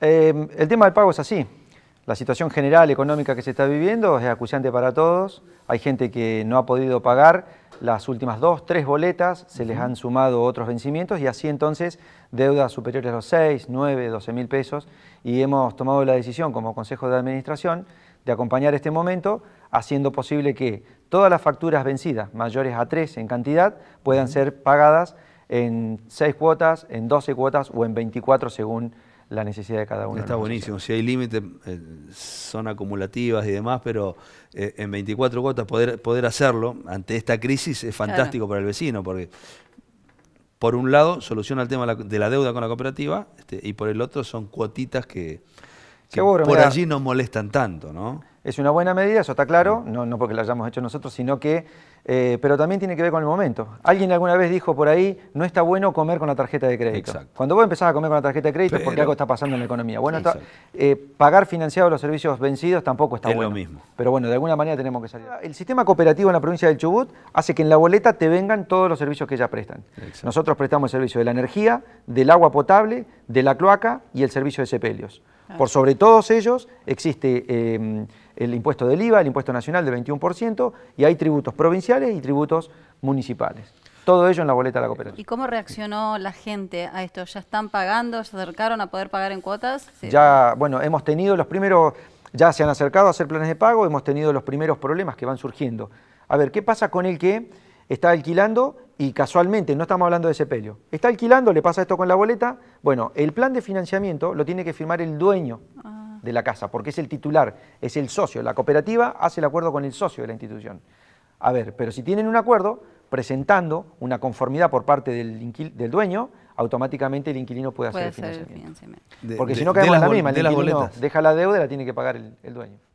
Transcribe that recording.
Em, el tema del pago es así. La situación general económica que se está viviendo es acuciante para todos. Hay gente que no ha podido pagar las últimas dos, tres boletas, se les han sumado otros vencimientos y así entonces deudas superiores a los 6, 9, 12 mil pesos y hemos tomado la decisión como Consejo de Administración de acompañar este momento haciendo posible que todas las facturas vencidas mayores a 3 en cantidad puedan ser pagadas en seis cuotas, en 12 cuotas o en 24 según la necesidad de cada uno. Está buenísimo, si hay límites, eh, son acumulativas y demás, pero eh, en 24 cuotas poder, poder hacerlo ante esta crisis es fantástico para el vecino, porque por un lado soluciona el tema de la deuda con la cooperativa este, y por el otro son cuotitas que, por allí no molestan tanto, ¿no? Es una buena medida, eso está claro, no, porque la hayamos hecho nosotros, sino que, eh, pero también tiene que ver con el momento. Alguien alguna vez dijo por ahí, no está bueno comer con la tarjeta de crédito. Exacto. Cuando vos empezás a comer con la tarjeta de crédito es porque algo está pasando en la economía. Bueno, eh, pagar financiado los servicios vencidos tampoco está bueno. lo mismo. Pero bueno, de alguna manera tenemos que salir. El sistema cooperativo en la provincia del Chubut hace que en la boleta te vengan todos los servicios que ya prestan. Nosotros prestamos el servicio de la energía, del agua potable, de la cloaca y el servicio de sepelios. Ah. Por sobre todos ellos existe em, el impuesto del IVA, el impuesto nacional del 21%, y hay tributos provinciales y tributos municipales. Todo ello en la boleta de la cooperativa. ¿Y cómo reaccionó la gente a esto? ¿Ya están pagando? ¿Se acercaron a poder pagar en cuotas? Ya, bueno, hemos tenido los primeros, ya se han acercado a hacer planes de pago, hemos tenido los primeros problemas que van surgiendo. A ver, ¿qué pasa con el que está alquilando y casualmente no estamos hablando de sepelio, está alquilando, le pasa esto con la boleta, bueno, el plan de financiamiento lo tiene que firmar el dueño ah. de la casa, porque es el titular, es el socio, la cooperativa hace el acuerdo con el socio de la institución. A ver, pero si tienen un acuerdo, presentando una conformidad por parte del, del dueño, automáticamente el inquilino puede, hacer, el financiamiento. porque si no queda la misma, el inquilino deja la deuda y la tiene que pagar el dueño.